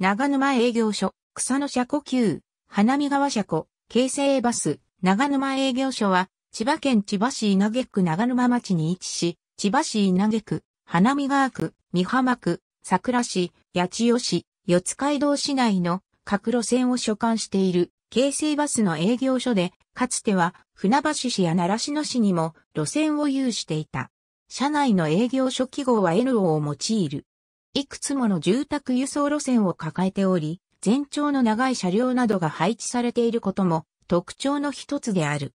長沼営業所、草野車庫級、花見川車庫、京成バス、長沼営業所は、千葉県千葉市稲毛区長沼町に位置し、千葉市稲毛区、花見川区、三浜区、桜市、八千代市、四街道市内の各路線を所管している、京成バスの営業所で、かつては船橋市や奈良市の市にも路線を有していた。社内の営業所記号は N を用いる。いくつもの住宅輸送路線を抱えており、全長の長い車両などが配置されていることも特徴の一つである。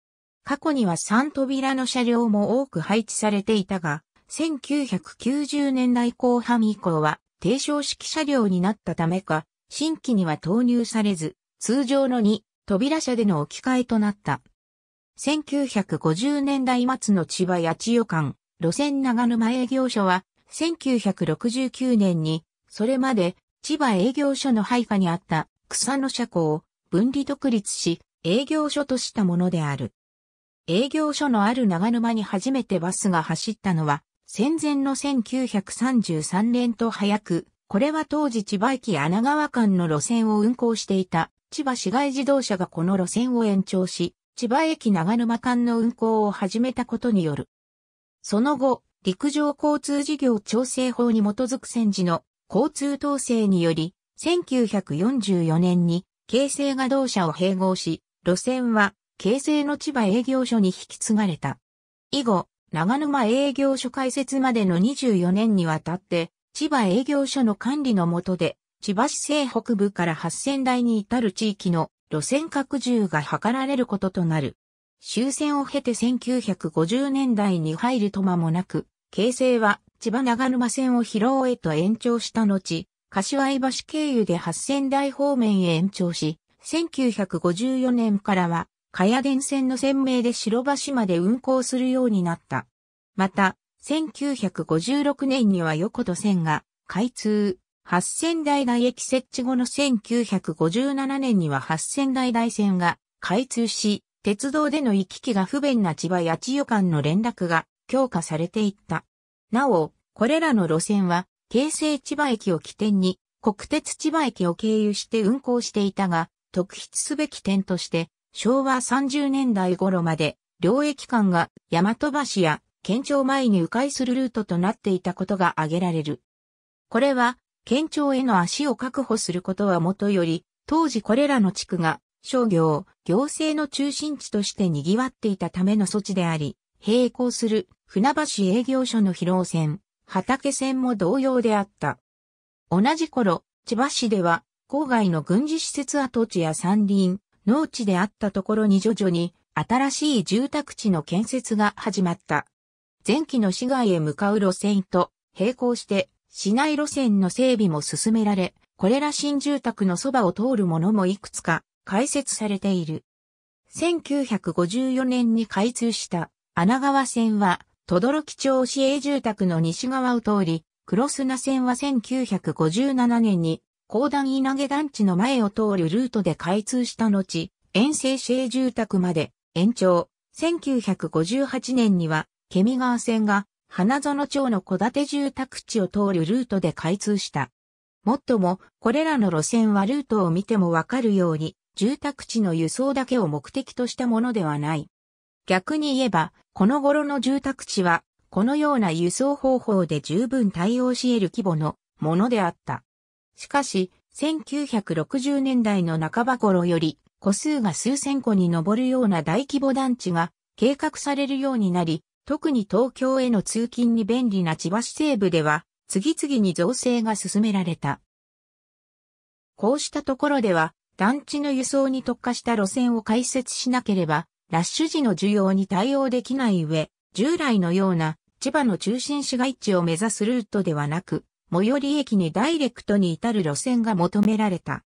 過去には3扉の車両も多く配置されていたが、1990年代後半以降は低床式車両になったためか、新規には投入されず、通常の2扉車での置き換えとなった。1950年代末の千葉八千代間、路線長沼営業所は1969年に、それまで千葉営業所の配下にあった草の車庫を分離独立し、営業所としたものである。営業所のある長沼に初めてバスが走ったのは、戦前の1933年と早く、これは当時千葉駅穴川間の路線を運行していた千葉市外自動車がこの路線を延長し、千葉駅長沼間の運行を始めたことによる。その後、陸上交通事業調整法に基づく戦時の交通統制により、1944年に京成が同社を併合し、路線は京成の千葉営業所に引き継がれた。以後、長沼営業所開設までの24年にわたって、千葉営業所の管理の下で、千葉市西北部から八仙台に至る地域の路線拡充が図られることとなる。終戦を経て1950年代に入ると間もなく、京成は千葉長沼線を広尾へと延長した後、柏井橋経由で八仙台方面へ延長し、1954年からは、茅電線の線名で白橋まで運行するようになった。また、1956年には横戸線が開通。八仙台台駅設置後の1957年には八仙台台線が開通し、鉄道での行き来が不便な千葉八千代間の連絡が強化されていった。なお、これらの路線は、京成千葉駅を起点に、国鉄千葉駅を経由して運行していたが、特筆すべき点として、昭和30年代頃まで、両駅間が大和橋や県庁前に迂回するルートとなっていたことが挙げられる。これは、県庁への足を確保することはもとより、当時これらの地区が商業、行政の中心地として賑わっていたための措置であり、並行する船橋営業所の広労線、畑線も同様であった。同じ頃、千葉市では郊外の軍事施設跡地や山林、農地であったところに徐々に新しい住宅地の建設が始まった。前期の市外へ向かう路線と並行して市内路線の整備も進められ、これら新住宅のそばを通るものもいくつか開設されている。1954年に開通した穴川線は、轟町市営住宅の西側を通り、黒砂線は1957年に、高段稲毛団地の前を通るルートで開通した後、遠征市営住宅まで延長。1958年には、ケミ川線が、花園町の戸建て住宅地を通るルートで開通した。もっとも、これらの路線はルートを見てもわかるように、住宅地の輸送だけを目的としたものではない。逆に言えば、この頃の住宅地は、このような輸送方法で十分対応し得る規模のものであった。しかし、1960年代の半ば頃より、個数が数千個に上るような大規模団地が計画されるようになり、特に東京への通勤に便利な千葉市西部では、次々に造成が進められた。こうしたところでは、団地の輸送に特化した路線を開設しなければラッシュ時の需要に対応できない上、従来のような千葉の中心市街地を目指すルートではなく、最寄り駅にダイレクトに至る路線が求められた。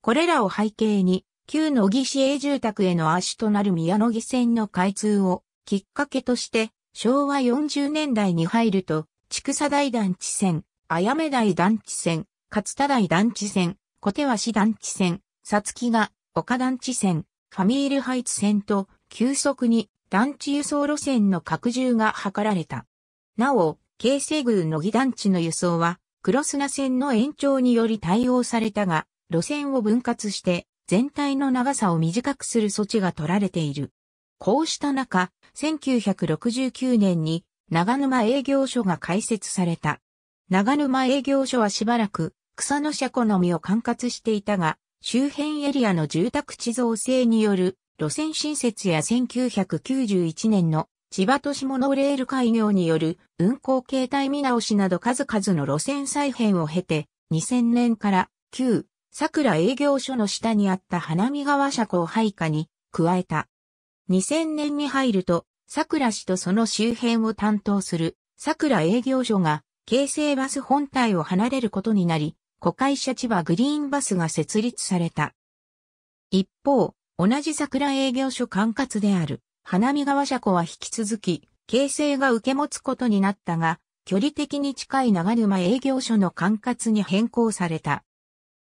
これらを背景に、旧野木市営住宅への足となる宮野木線の開通をきっかけとして、昭和40年代に入ると、畜佐大団地線、綾目台団地線、勝田台団地線、小手橋団地線、さつきが、岡団地線、ファミールハイツ線と、急速に団地輸送路線の拡充が図られた。なお、京成宮の木団地の輸送は、黒砂線の延長により対応されたが、路線を分割して全体の長さを短くする措置が取られている。こうした中、1969年に長沼営業所が開設された。長沼営業所はしばらく草の車庫のみを管轄していたが、周辺エリアの住宅地造成による路線新設や1991年の千葉都市モノレール開業による運行形態見直しなど数々の路線再編を経て、2000年から旧桜営業所の下にあった花見川車庫を配下に加えた。2000年に入ると、桜市とその周辺を担当する桜営業所が京成バス本体を離れることになり、古会社千葉グリーンバスが設立された。一方、同じ桜営業所管轄である、花見川車庫は引き続き、形成が受け持つことになったが、距離的に近い長沼営業所の管轄に変更された。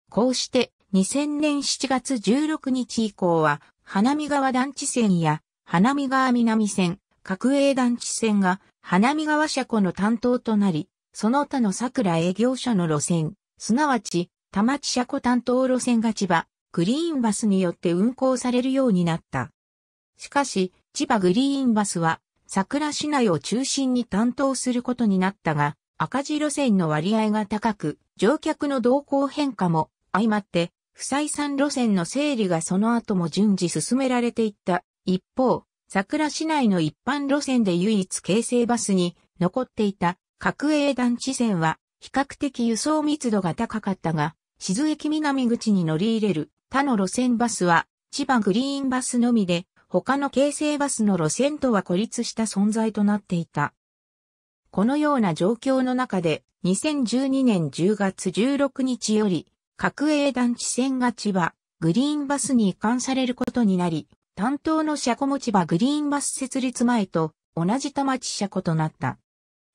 こうして、2000年7月16日以降は、花見川団地線や、花見川南線、各営団地線が、花見川車庫の担当となり、その他の桜営業所の路線、すなわち、田町車庫担当路線が千葉、グリーンバスによって運行されるようになった。しかし、千葉グリーンバスは、桜市内を中心に担当することになったが、赤字路線の割合が高く、乗客の動向変化も相まって、不採算路線の整理がその後も順次進められていった。一方、桜市内の一般路線で唯一京成バスに残っていた各営団地線は比較的輸送密度が高かったが、静駅南口に乗り入れる他の路線バスは、千葉グリーンバスのみで、他の京成バスの路線とは孤立した存在となっていた。このような状況の中で、2012年10月16日より、各営団地線が千葉、グリーンバスに移管されることになり、担当の車庫も千葉グリーンバス設立前と同じ田町車庫となった。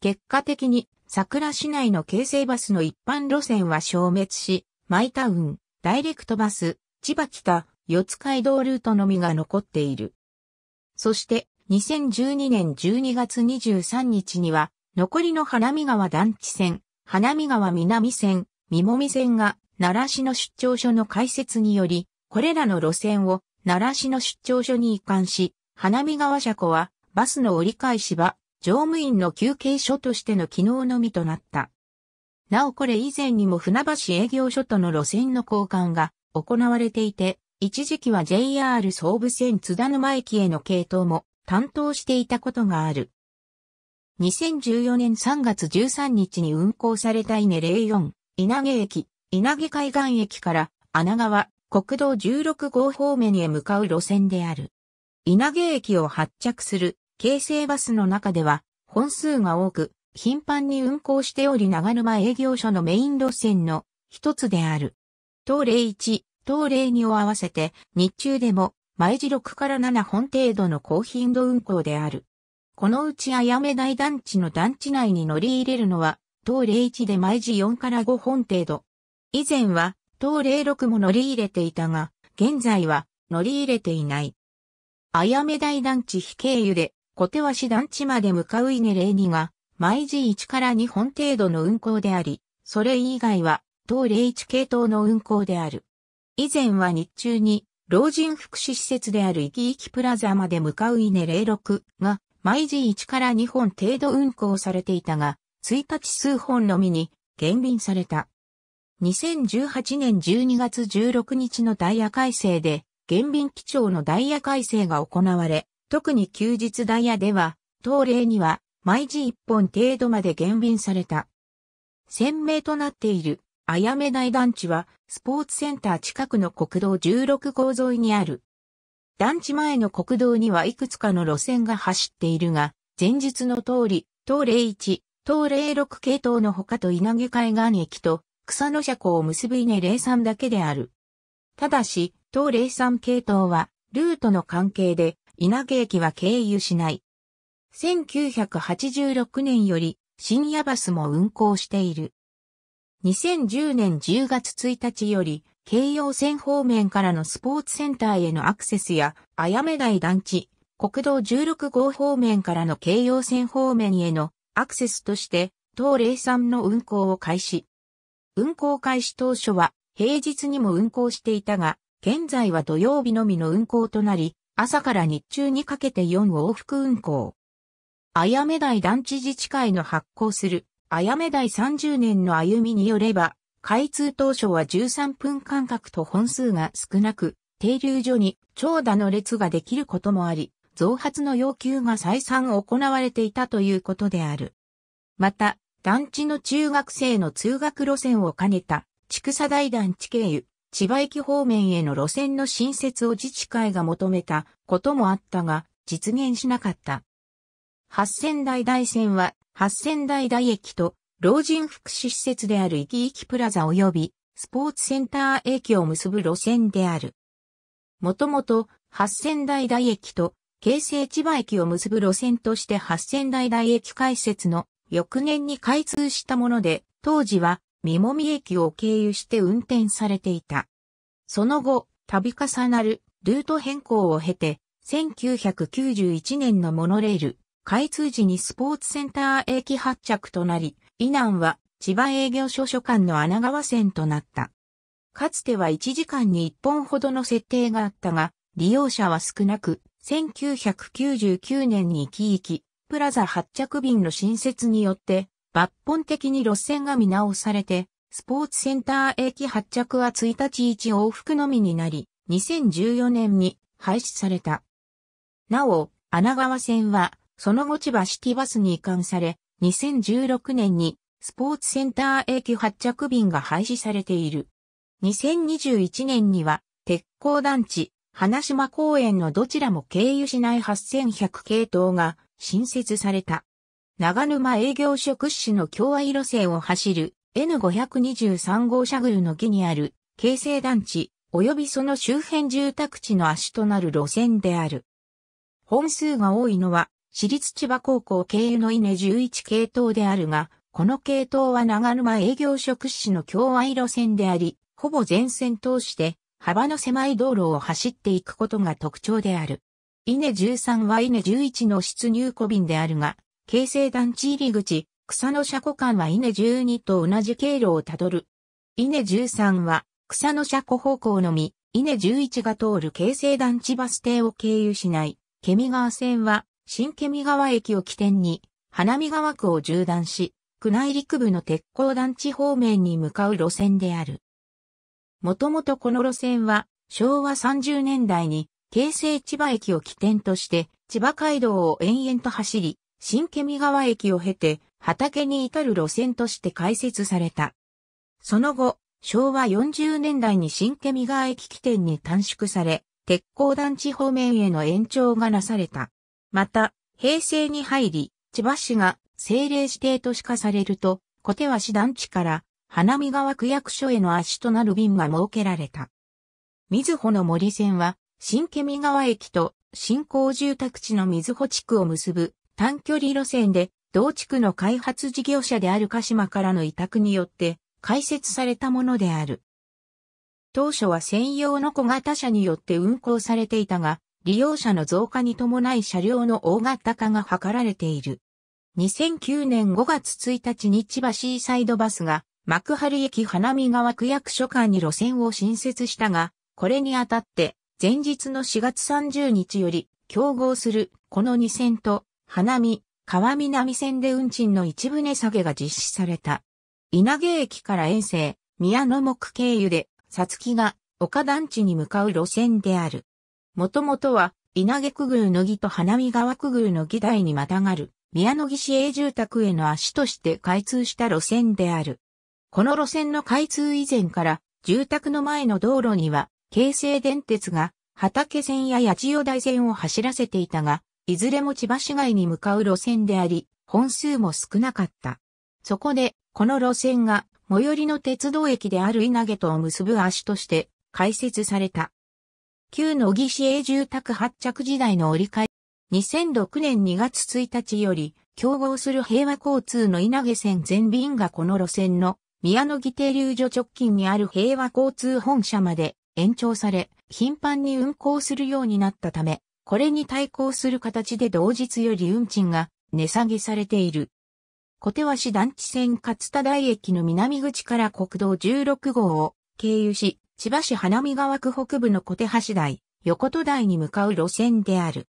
結果的に、桜市内の京成バスの一般路線は消滅し、マイタウン、ダイレクトバス、千葉北、四街道ルートのみが残っている。そして、2012年12月23日には、残りの花見川団地線、花見川南線、三もみ線が、奈良市の出張所の開設により、これらの路線を奈良市の出張所に移管し、花見川車庫はバスの折り返し場、乗務員の休憩所としての機能のみとなった。なおこれ以前にも船橋営業所との路線の交換が行われていて、一時期は JR 総武線津田沼駅への系統も担当していたことがある。2014年3月13日に運行された稲04、稲毛駅、稲毛海岸駅から穴川、国道16号方面へ向かう路線である。稲毛駅を発着する京成バスの中では本数が多く頻繁に運行しており長沼営業所のメイン路線の一つである。当例1、当例2を合わせて、日中でも、毎時6から7本程度の高頻度運行である。このうちあやめ台団地の団地内に乗り入れるのは、当例1で毎時4から5本程度。以前は、当例6も乗り入れていたが、現在は、乗り入れていない。あやめ台団地非経由で、小手橋団地まで向かう稲例2が、毎時1から2本程度の運行であり、それ以外は、当霊一系統の運行である。以前は日中に、老人福祉施設である生き生きプラザまで向かう稲06が、毎時1から2本程度運行されていたが、1日数本のみに減便された。2018年12月16日のダイヤ改正で、減便基調のダイヤ改正が行われ、特に休日ダイヤでは、当例には毎時1本程度まで減便された。鮮明となっているあやめ台団地は、スポーツセンター近くの国道16号沿いにある。団地前の国道にはいくつかの路線が走っているが、前述の通り、東0 1、東0 6系統の他と稲毛海岸駅と草野車庫を結ぶ稲03だけである。ただし、東03系統は、ルートの関係で、稲毛駅は経由しない。1986年より、深夜バスも運行している。2010年10月1日より、京葉線方面からのスポーツセンターへのアクセスや、あやめ台団地、国道16号方面からの京葉線方面へのアクセスとして、東霊山の運行を開始。運行開始当初は、平日にも運行していたが、現在は土曜日のみの運行となり、朝から日中にかけて4往復運行。あやめ台団地自治会の発行するあやめ台30年の歩みによれば、開通当初は13分間隔と本数が少なく、停留所に長蛇の列ができることもあり、増発の要求が再三行われていたということである。また、団地の中学生の通学路線を兼ねた、畜佐大団地経由、千葉駅方面への路線の新設を自治会が求めたこともあったが、実現しなかった。八千代大線は八仙台台駅と老人福祉施設である生き生きプラザ及びスポーツセンター駅を結ぶ路線である。もともと八仙台台駅と京成千葉駅を結ぶ路線として八仙台台駅開設の翌年に開通したもので、当時は三もみ駅を経由して運転されていた。その後、度重なるルート変更を経て、1991年のモノレール、開通時にスポーツセンター駅発着となり、以南は千葉営業所所管の穴川線となった。かつては1時間に1本ほどの設定があったが、利用者は少なく、1999年にキーキ、プラザ発着便の新設によって、抜本的に路線が見直されて、スポーツセンター駅発着は1日1往復のみになり、2014年に廃止された。なお、穴川線はその後千葉シティバスに移管され、2016年にスポーツセンター駅発着便が廃止されている。2021年には、鉄鋼団地、花島公園のどちらも経由しない8100系統が新設された。長沼営業所屈指の共愛路線を走る N523 号車ルの木にある京成団地及びその周辺住宅地の足となる路線である。本数が多いのは私立千葉高校経由の稲11系統であるが、この系統は長沼営業職屈の共愛路線であり、ほぼ全線通して幅の狭い道路を走っていくことが特徴である。稲13は稲11の出入庫便であるが、京成団地入り口、草の車庫間は稲12と同じ経路をたどる。稲13は草の車庫方向のみ、稲11が通る京成団地バス停を経由しない。ケミ川線は新ケミ川駅を起点に、花見川区を縦断し、区内陸部の鉄鋼団地方面に向かう路線である。もともとこの路線は、昭和30年代に、京成千葉駅を起点として、千葉街道を延々と走り、新ケミ川駅を経て、畑に至る路線として開設された。その後、昭和40年代に新ケミ川駅起点に短縮され、鉄鋼団地方面への延長がなされた。また、平成に入り、千葉市が政令指定都市化されると、小手は市団地から花見川区役所への足となる便が設けられた。水穂の森線は、新ケ見川駅と新興住宅地の水穂地区を結ぶ短距離路線で、同地区の開発事業者である鹿島からの委託によって開設されたものである。当初は専用の小型車によって運行されていたが、利用者の増加に伴い車両の大型化が図られている。2009年5月1日に千葉シーサイドバスが幕張駅花見川区役所間に路線を新設したが、これにあたって前日の4月30日より競合するこの2線と花見川南線で運賃の一部値下げが実施された。稲毛駅から遠征、宮野木経由で、さつきが丘団地に向かう路線である。もともとは、稲毛区宮の木と花見川区宮の木台にまたがる、宮野木市営住宅への足として開通した路線である。この路線の開通以前から、住宅の前の道路には、京成電鉄が、畑線や八千代台線を走らせていたが、いずれも千葉市街に向かう路線であり、本数も少なかった。そこで、この路線が、最寄りの鉄道駅である稲毛とを結ぶ足として、開設された。旧野木市営住宅発着時代の折り返し。2006年2月1日より、競合する平和交通の稲毛線全便がこの路線の宮野木停留所直近にある平和交通本社まで延長され、頻繁に運行するようになったため、これに対抗する形で同日より運賃が値下げされている。小手和市団地線勝田台駅の南口から国道16号を経由し、千葉市花見川区北部の小手橋台、横戸台に向かう路線である。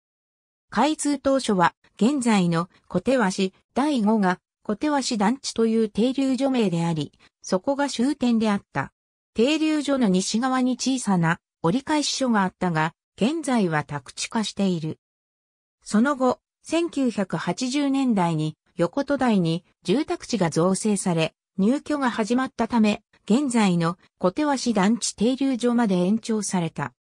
開通当初は、現在の小手橋第5が小手橋団地という停留所名であり、そこが終点であった。停留所の西側に小さな折り返し所があったが、現在は宅地化している。その後、1980年代に横戸台に住宅地が造成され、入居が始まったため、現在の小手橋団地停留所まで延長された。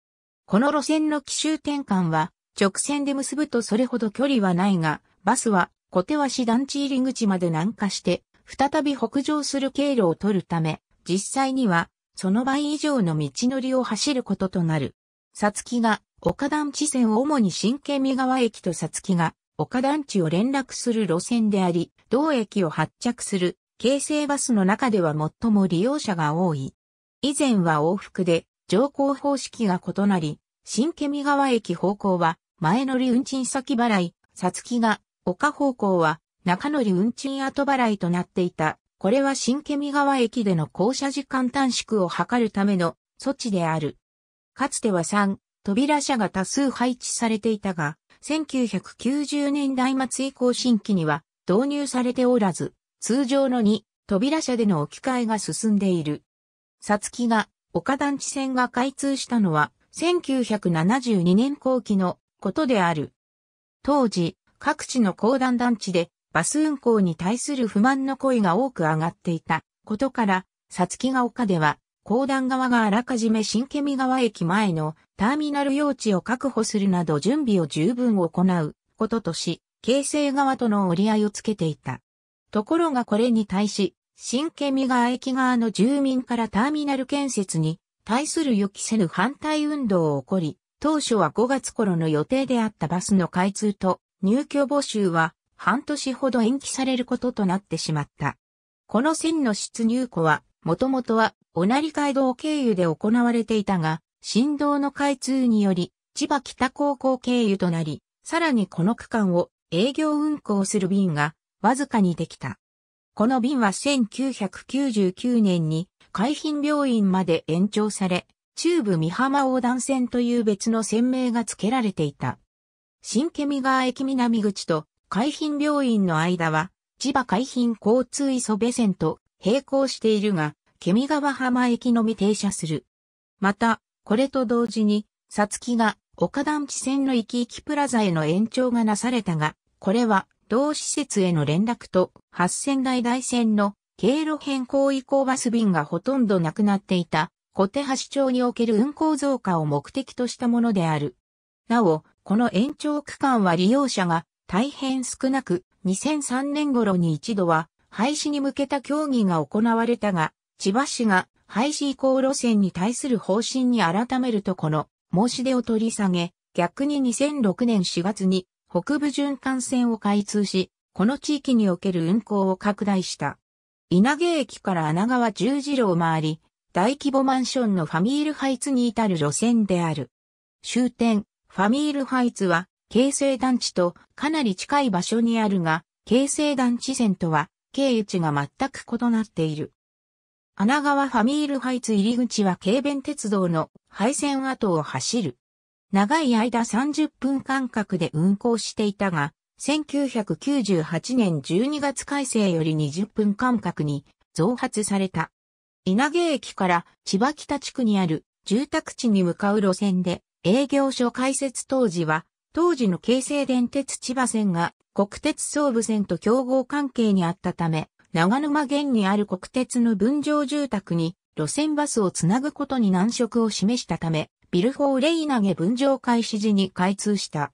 この路線の奇襲転換は直線で結ぶとそれほど距離はないが、バスは小手橋団地入り口まで南下して、再び北上する経路を取るため、実際にはその倍以上の道のりを走ることとなる。さつきが岡団地線を主に新県見川駅とさつきが岡団地を連絡する路線であり、同駅を発着する京成バスの中では最も利用者が多い。以前は往復で乗降方式が異なり、新ケ川駅方向は前乗り運賃先払い、さつきが丘方向は中乗り運賃後払いとなっていた。これは新ケ川駅での降車時間短縮を図るための措置である。かつては3、扉車が多数配置されていたが、1990年代末以降新規には導入されておらず、通常の2、扉車での置き換えが進んでいる。さつきが、岡団地線が開通したのは、1972年後期のことである。当時、各地の公団団地で、バス運行に対する不満の声が多く上がっていたことから、さつきが丘では、公団側があらかじめ新見川駅前のターミナル用地を確保するなど準備を十分行うこととし、京成側との折り合いをつけていた。ところがこれに対し、新ケミ川駅側の住民からターミナル建設に対する予期せぬ反対運動を起こり、当初は5月頃の予定であったバスの開通と入居募集は半年ほど延期されることとなってしまった。この線の出入庫は、もともとは、おなり街道経由で行われていたが、振動の開通により、千葉北高校経由となり、さらにこの区間を営業運行する便がわずかにできた。この便は1999年に海浜病院まで延長され、中部三浜横断線という別の線名が付けられていた。新ケ川駅南口と海浜病院の間は、千葉海浜交通磯部線と並行しているが、ケミ川浜駅のみ停車する。また、これと同時に、さつきが岡団地線の行き行きプラザへの延長がなされたが、これは同施設への連絡と8000台台線の経路変更移行バス便がほとんどなくなっていた小手橋町における運行増加を目的としたものである。なお、この延長区間は利用者が大変少なく、2003年頃に一度は廃止に向けた協議が行われたが、千葉市が廃止移行路線に対する方針に改めるとこの申し出を取り下げ、逆に2006年4月に北部循環線を開通し、この地域における運行を拡大した。稲毛駅から穴川十字路を回り、大規模マンションのファミールハイツに至る路線である。終点、ファミールハイツは、京成団地とかなり近い場所にあるが、京成団地線とは、経由地が全く異なっている。穴川ファミールハイツ入り口は軽便鉄道の廃線跡を走る。長い間30分間隔で運行していたが、1998年12月改正より20分間隔に増発された。稲毛駅から千葉北地区にある住宅地に向かう路線で営業所開設当時は当時の京成電鉄千葉線が国鉄総武線と競合関係にあったため長沼県にある国鉄の分譲住宅に路線バスをつなぐことに難色を示したためビルフォーレイ投げ分譲開始時に開通した。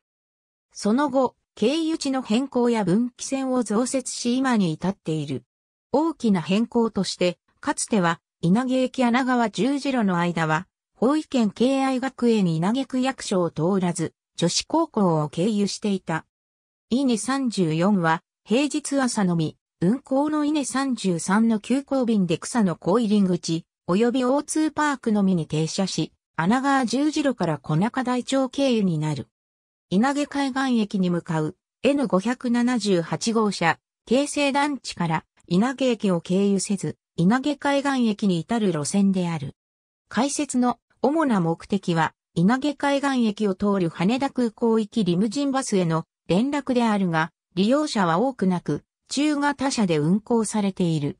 その後、経由地の変更や分岐線を増設し今に至っている。大きな変更として、かつては、稲毛駅穴川十字路の間は、法医県敬愛学園稲毛区役所を通らず、女子高校を経由していた。稲34は、平日朝のみ、運行の稲33の急行便で草の小入り口、及び O2 パークのみに停車し、穴川十字路から小中台町経由になる。稲毛海岸駅に向かう N578 号車、京成団地から稲毛駅を経由せず、稲毛海岸駅に至る路線である。解説の主な目的は、稲毛海岸駅を通る羽田空港行きリムジンバスへの連絡であるが、利用者は多くなく、中型車で運行されている。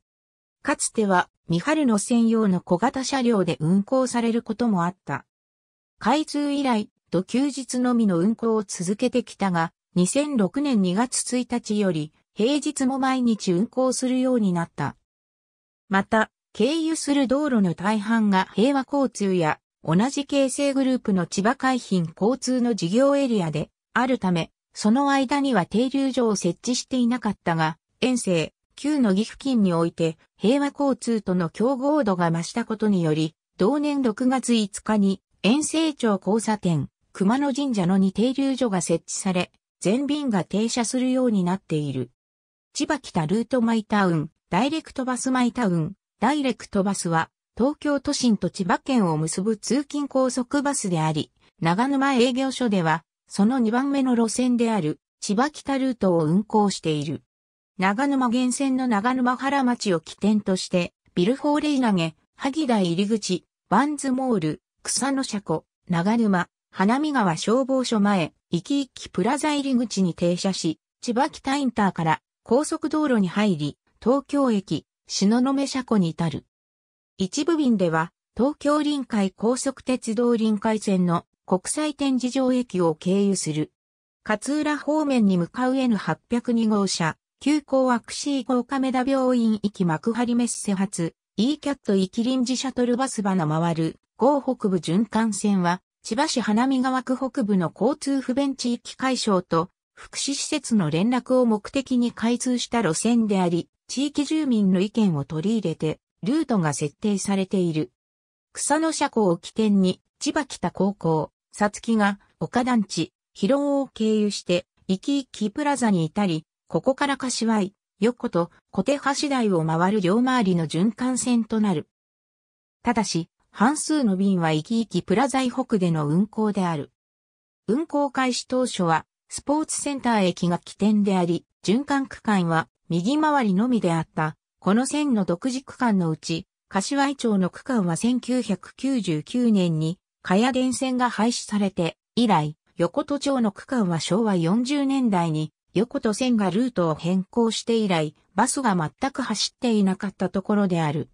かつては、ミハルの専用の小型車両で運行されることもあった。開通以来、土休日のみの運行を続けてきたが、2006年2月1日より、平日も毎日運行するようになった。また、経由する道路の大半が平和交通や同じ形成グループの千葉海浜交通の事業エリアであるため、その間には停留所を設置していなかったが、遠征、旧の岐阜近において平和交通との競合度が増したことにより、同年6月5日に遠征町交差点、熊野神社の二停留所が設置され、全便が停車するようになっている。千葉北ルートマイタウン、ダイレクトバスマイタウン、ダイレクトバスは、東京都心と千葉県を結ぶ通勤高速バスであり、長沼営業所では、その2番目の路線である、千葉北ルートを運行している。長沼源泉の長沼原町を起点として、ビルフォーレイ投げ、萩台入口、ワンズモール、草の車庫、長沼、花見川消防署前、生き生きプラザ入り口に停車し、千葉北インターから高速道路に入り、東京駅、篠目車庫に至る。一部便では、東京臨海高速鉄道臨海線の国際展示場駅を経由する。勝浦方面に向かう N802 号車、急行アクシー号亀田病院行き幕張メッセ発、e キャット行き臨時シャトルバスバナ回る、豪北部循環線は、千葉市花見川区北部の交通不便地域解消と、福祉施設の連絡を目的に開通した路線であり、地域住民の意見を取り入れて、ルートが設定されている。草の車庫を起点に、千葉北高校、さつきが、岡団地、広尾を経由して、行き行きプラザに至り、ここから柏井、横と小手橋台を回る両回りの循環線となる。ただし、半数の便は行き行きプラザイ北での運行である。運行開始当初は、スポーツセンター駅が起点であり、循環区間は右回りのみであった。この線の独自区間のうち、柏井町の区間は1999年に、茅電線が廃止されて、以来、横戸町の区間は昭和40年代に横と線がルートを変更して以来、バスが全く走っていなかったところである。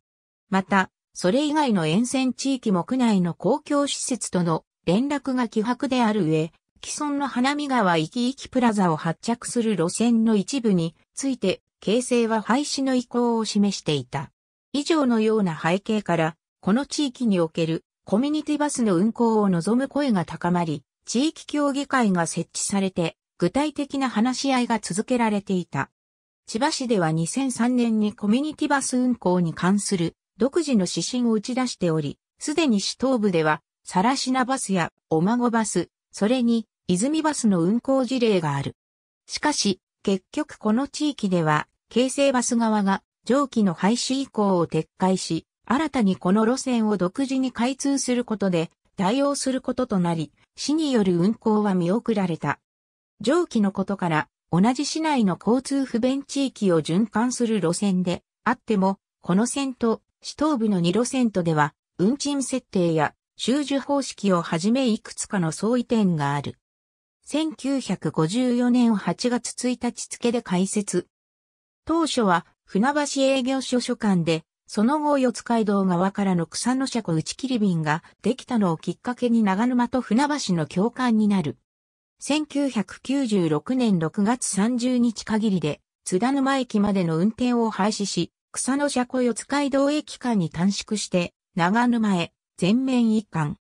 また、それ以外の沿線地域も区内の公共施設との連絡が希薄である上、既存の花見川行き行きプラザを発着する路線の一部について、形成は廃止の意向を示していた。以上のような背景から、この地域におけるコミュニティバスの運行を望む声が高まり、地域協議会が設置されて、具体的な話し合いが続けられていた。千葉市では2003年にコミュニティバス運行に関する独自の指針を打ち出しており、すでに市東部では、サラシナバスやおゴバス、それに泉バスの運行事例がある。しかし、結局この地域では、京成バス側が上記の廃止以降を撤回し、新たにこの路線を独自に開通することで、対応することとなり、市による運行は見送られた。上記のことから、同じ市内の交通不便地域を循環する路線であっても、この線と、市東部の2路線とでは、運賃設定や、収受方式をはじめいくつかの相違点がある。1954年8月1日付で開設。当初は、船橋営業所所管で、その後四街道側からの草の車庫打ち切り便ができたのをきっかけに長沼と船橋の共感になる。1996年6月30日限りで、津田沼駅までの運転を廃止し、草の車庫四街道駅間に短縮して、長沼へ、全面一貫。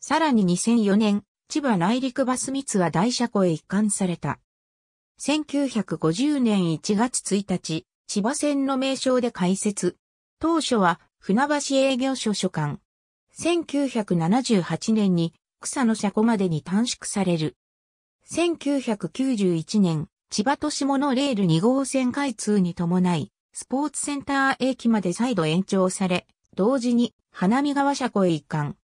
さらに2004年、千葉内陸バス密は大車庫へ一貫された。1950年1月1日、千葉線の名称で開設。当初は、船橋営業所所管。1978年に、草の車庫までに短縮される。1991年、千葉都市モノレール2号線開通に伴い、スポーツセンター駅まで再度延長され、同時に、花見川車庫へ移管。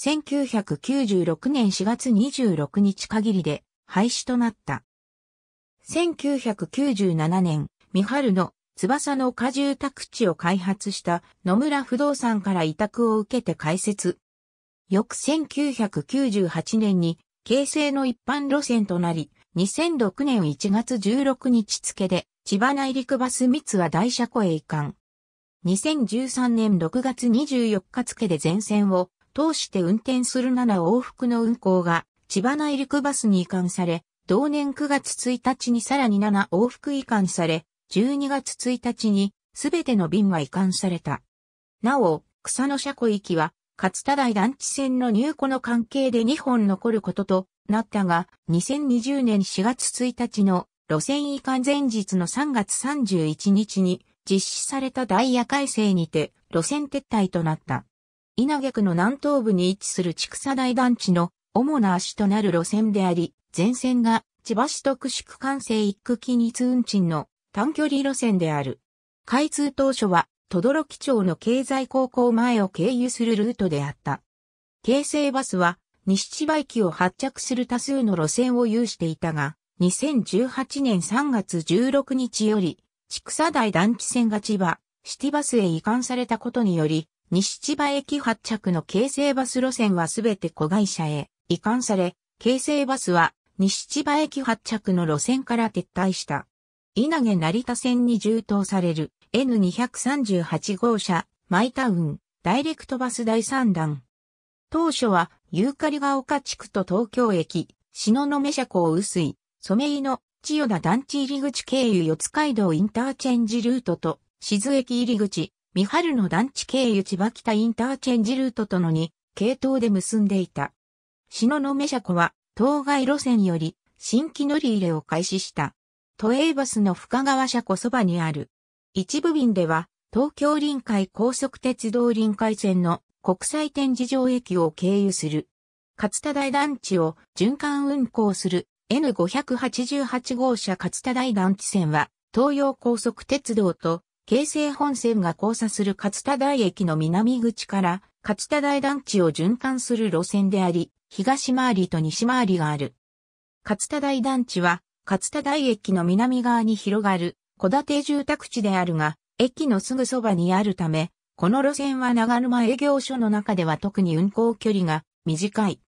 1996年4月26日限りで廃止となった。1997年、三春の翼の荷重宅地を開発した野村不動産から委託を受けて開設。翌1998年に京成の一般路線となり、2006年1月16日付で、千葉内陸バス三つは大車庫へ移管。2013年6月24日付で全線を通して運転する7往復の運行が千葉内陸バスに移管され、同年9月1日にさらに7往復移管され、12月1日にすべての便は移管された。なお、草野車庫行きは勝田台団地線の入庫の関係で2本残ることとなったが、2020年4月1日の路線移管前日の3月31日に実施されたダイヤ改正にて路線撤退となった。稲毛区の南東部に位置する畜草大団地の主な足となる路線であり、前線が千葉市徳宿管制一区近日運賃の短距離路線である。開通当初は轟町の経済高校前を経由するルートであった。京成バスは、西千葉駅を発着する多数の路線を有していたが、2018年3月16日より、畜産台団地線が千葉、シティバスへ移管されたことにより、西千葉駅発着の京成バス路線はすべて子会社へ移管され、京成バスは西千葉駅発着の路線から撤退した。稲毛成田線に充当される。N238 号車、マイタウン、ダイレクトバス第3弾。当初は、ユーカリが丘地区と東京駅、篠の目車を薄い、染井の千代田団地入り口経由四街道インターチェンジルートと、静駅入り口、三春の団地経由千葉北インターチェンジルートとのに、系統で結んでいた。篠の目車庫は、当該路線より、新規乗り入れを開始した。都営バスの深川車庫そばにある、一部便では、東京臨海高速鉄道臨海線の国際展示場駅を経由する。勝田台団地を循環運行する N588 号車勝田台団地線は東洋高速鉄道と京成本線が交差する勝田台駅の南口から勝田台団地を循環する路線であり、東回りと西回りがある。勝田台団地は勝田台駅の南側に広がる戸建て住宅地であるが、駅のすぐそばにあるため、この路線は長沼営業所の中では特に運行距離が短い。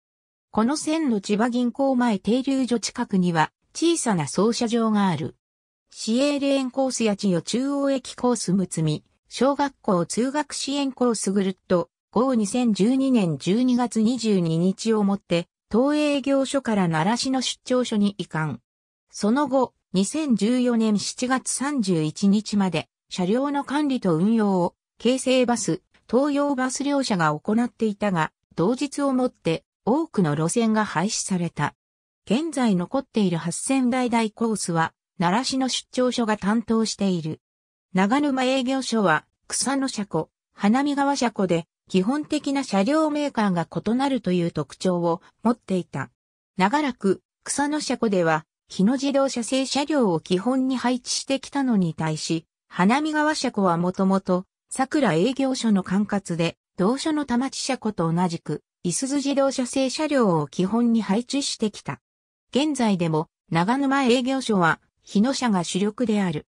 この線の千葉銀行前停留所近くには小さな操車場がある。市営レーンコース八千代中央駅コースむつみ、小学校通学支援コースぐるっと、号2012年12月22日をもって、東営業所から奈良市の出張所に移管。その後、2014年7月31日まで車両の管理と運用を京成バス、東洋バス両社が行っていたが、同日をもって多くの路線が廃止された。現在残っている8000台台コースは、奈良市の出張所が担当している。長沼営業所は、草野車庫、花見川車庫で、基本的な車両メーカーが異なるという特徴を持っていた。長らく、草野車庫では、日野自動車製車両を基本に配置してきたのに対し、花見川車庫はもともと、桜営業所の管轄で、同所の田町車庫と同じく、いすゞ自動車製車両を基本に配置してきた。現在でも、長沼営業所は、日野車が主力である。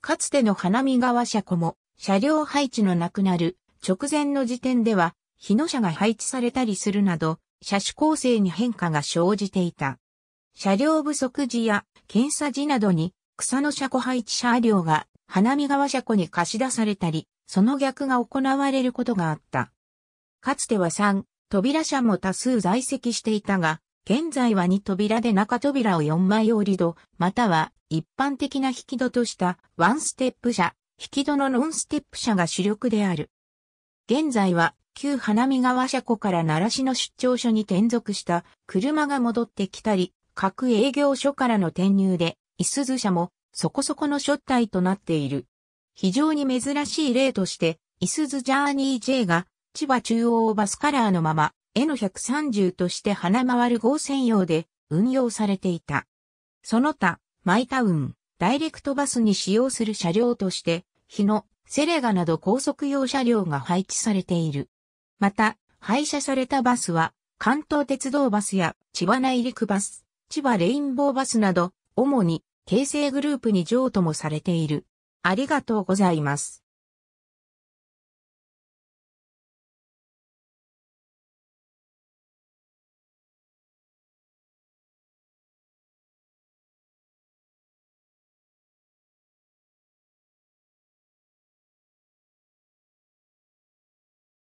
かつての花見川車庫も、車両配置のなくなる直前の時点では、日野車が配置されたりするなど、車種構成に変化が生じていた。車両不足時や検査時などに草の車庫配置車両が花見川車庫に貸し出されたり、その逆が行われることがあった。かつては3、扉車も多数在籍していたが、現在は2扉で中扉を4枚折り戸、または一般的な引き戸としたワンステップ車、引き戸のノンステップ車が主力である。現在は旧花見川車庫から奈良市の出張所に転属した車が戻ってきたり、各営業所からの転入で、いすず社もそこそこの初体となっている。非常に珍しい例として、いすずジャーニー J が千葉中央バスカラーのまま、N130 として花回る号専用で運用されていた。その他、マイタウン、ダイレクトバスに使用する車両として、日野、セレガなど高速用車両が配置されている。また、廃車されたバスは、関東鉄道バスや千葉内陸バス、千葉レインボーバスなど、主に、京成グループに譲渡もされている。ありがとうございます。